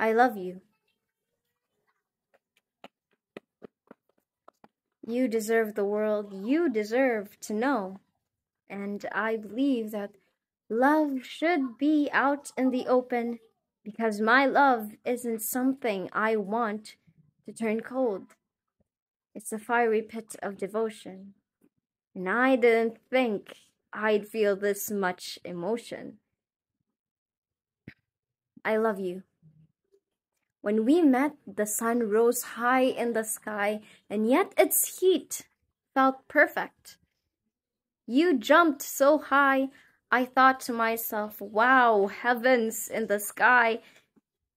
I love you. You deserve the world. You deserve to know. And I believe that love should be out in the open because my love isn't something I want to turn cold. It's a fiery pit of devotion. And I didn't think I'd feel this much emotion. I love you. When we met, the sun rose high in the sky, and yet its heat felt perfect. You jumped so high, I thought to myself, wow, heavens in the sky.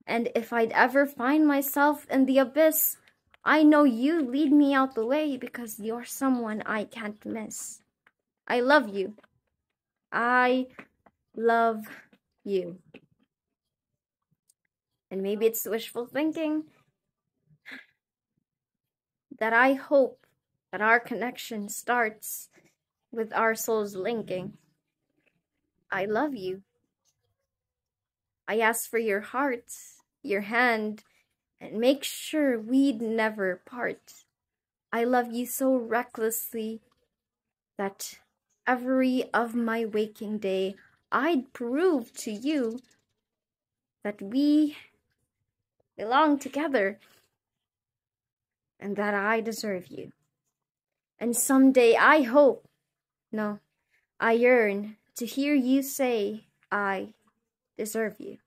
And if I'd ever find myself in the abyss, I know you lead me out the way because you're someone I can't miss. I love you. I love you and maybe it's wishful thinking, that I hope that our connection starts with our souls linking. I love you. I ask for your heart, your hand, and make sure we'd never part. I love you so recklessly that every of my waking day I'd prove to you that we belong together, and that I deserve you. And someday I hope, no, I yearn to hear you say I deserve you.